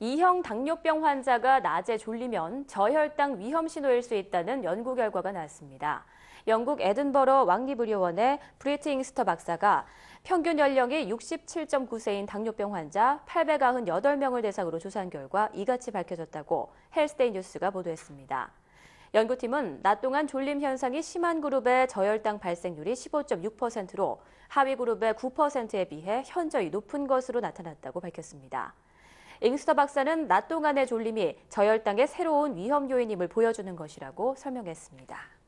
2형 당뇨병 환자가 낮에 졸리면 저혈당 위험 신호일 수 있다는 연구 결과가 나왔습니다. 영국 에든버러 왕립의료원의 브리트 잉스터 박사가 평균 연령이 67.9세인 당뇨병 환자 898명을 대상으로 조사한 결과 이같이 밝혀졌다고 헬스데이 뉴스가 보도했습니다. 연구팀은 낮 동안 졸림 현상이 심한 그룹의 저혈당 발생률이 15.6%로 하위 그룹의 9%에 비해 현저히 높은 것으로 나타났다고 밝혔습니다. 잉스터 박사는 낮 동안의 졸림이 저혈당의 새로운 위험 요인임을 보여주는 것이라고 설명했습니다.